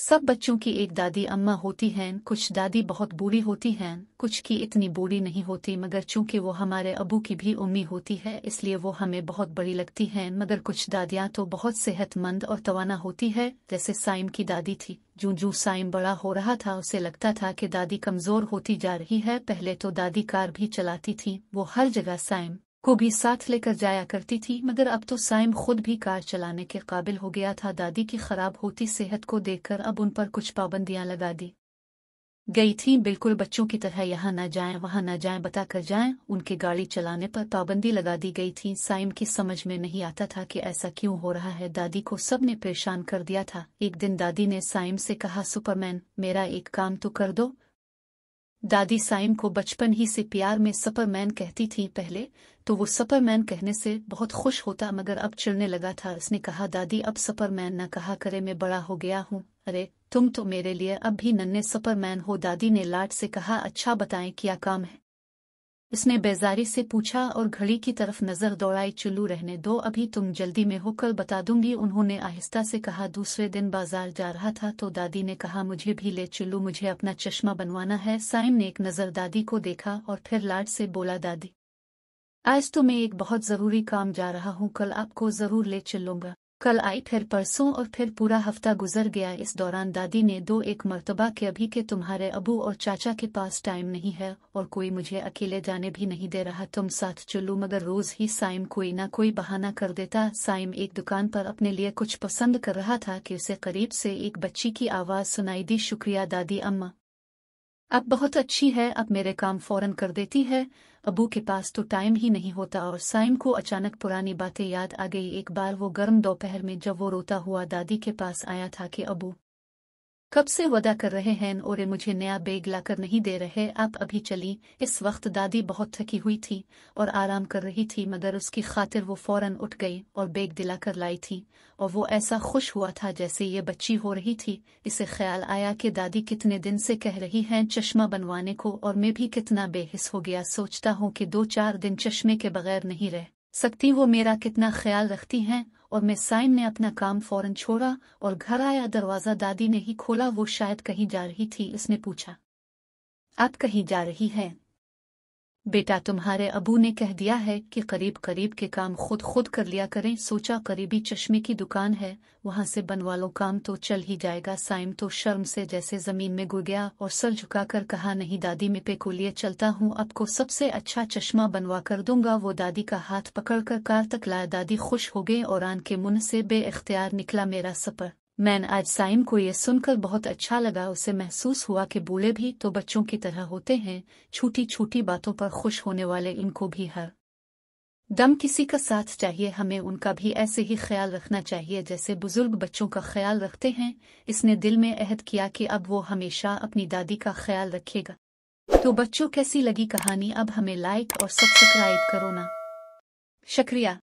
सब बच्चों की एक दादी अम्मा होती हैं कुछ दादी बहुत बूढ़ी होती हैं कुछ की इतनी बूढ़ी नहीं होती मगर चूंकि वो हमारे अबू की भी उम्मी होती है इसलिए वो हमें बहुत बड़ी लगती हैं मगर कुछ दादियाँ तो बहुत सेहतमंद और तवाना होती है जैसे साइम की दादी थी जूं जूं साइम बड़ा हो रहा था उसे लगता था कि दादी कमजोर होती जा रही है पहले तो दादी कार भी चलाती थी वो हर जगह साइम को भी साथ लेकर जाया करती थी मगर अब तो साइम खुद भी कार चलाने के काबिल हो गया था दादी की खराब होती सेहत को देखकर अब उन पर कुछ पाबंदियां लगा दी गई थी बिल्कुल बच्चों की तरह यहाँ न जाएं वहाँ न जाएं बताकर जाएं उनके गाड़ी चलाने पर पाबंदी लगा दी गई थी साइम की समझ में नहीं आता था कि ऐसा क्यों हो रहा है दादी को सब ने परेशान कर दिया था एक दिन दादी ने साइम से कहा सुपरमैन मेरा एक काम तो कर दो दादी साइम को बचपन ही से प्यार में सपरमैन कहती थी पहले तो वो सपरमैन कहने से बहुत खुश होता मगर अब चिड़ने लगा था उसने कहा दादी अब सपरमैन न कहा करे मैं बड़ा हो गया हूँ अरे तुम तो मेरे लिए अब भी नन्हे सपरमैन हो दादी ने लाट से कहा अच्छा बताएं क्या काम है इसने बेजारी से पूछा और घड़ी की तरफ नजर दौड़ाई चुल्लू रहने दो अभी तुम जल्दी में होकर बता दूंगी उन्होंने आहिस्ता से कहा दूसरे दिन बाजार जा रहा था तो दादी ने कहा मुझे भी ले चुल्लू मुझे अपना चश्मा बनवाना है साइम ने एक नज़र दादी को देखा और फिर लाड से बोला दादी आज तो मैं एक बहुत ज़रूरी काम जा रहा हूँ कल आपको ज़रूर ले चलूंगा कल आई फिर परसों और फिर पूरा हफ्ता गुजर गया इस दौरान दादी ने दो एक मरतबा के अभी के तुम्हारे अबू और चाचा के पास टाइम नहीं है और कोई मुझे अकेले जाने भी नहीं दे रहा तुम साथ चलो मगर रोज ही साइम कोई ना कोई बहाना कर देता साइम एक दुकान पर अपने लिए कुछ पसंद कर रहा था कि उसे करीब से एक बच्ची की आवाज़ सुनाई दी शुक्रिया दादी अम्मा अब बहुत अच्छी है अब मेरे काम फौरन कर देती है अबू के पास तो टाइम ही नहीं होता और साइम को अचानक पुरानी बातें याद आ गई एक बार वो गर्म दोपहर में जब वो रोता हुआ दादी के पास आया था कि अबू कब से वदा कर रहे हैं और मुझे नया बैग लाकर नहीं दे रहे आप अभी चली इस वक्त दादी बहुत थकी हुई थी और आराम कर रही थी मगर उसकी खातिर वो फौरन उठ गई और बैग दिलाकर लाई थी और वो ऐसा खुश हुआ था जैसे ये बच्ची हो रही थी इसे ख्याल आया कि दादी कितने दिन से कह रही हैं चश्मा बनवाने को और मैं भी कितना बेहिस हो गया सोचता हूँ कि दो चार दिन चश्मे के बगैर नहीं रह सकती वो मेरा कितना ख्याल रखती हैं और मेसाइन ने अपना काम फौरन छोड़ा और घर आया दरवाज़ा दादी ने ही खोला वो शायद कहीं जा रही थी उसने पूछा आप कहीं जा रही हैं बेटा तुम्हारे अबू ने कह दिया है कि करीब करीब के काम खुद खुद कर लिया करें सोचा करीबी चश्मे की दुकान है वहां से बनवा लो काम तो चल ही जाएगा साइम तो शर्म से जैसे जमीन में गुड़ गया और सर झुकाकर कहा नहीं दादी मैं लिए चलता हूँ आपको सबसे अच्छा चश्मा बनवा कर दूंगा वो दादी का हाथ पकड़ कर कार तक लाया दादी खुश हो गए और आन के मुन से बेख्तियार निकला मेरा सपर मैन आज साइम को यह सुनकर बहुत अच्छा लगा उसे महसूस हुआ कि बूढ़े भी तो बच्चों की तरह होते हैं छोटी छोटी बातों पर खुश होने वाले इनको भी हर दम किसी का साथ चाहिए हमें उनका भी ऐसे ही ख्याल रखना चाहिए जैसे बुजुर्ग बच्चों का ख्याल रखते हैं इसने दिल में अहद किया कि अब वो हमेशा अपनी दादी का ख्याल रखेगा तो बच्चों कैसी लगी कहानी अब हमें लाइक और सब्सक्राइब करो ना शुक्रिया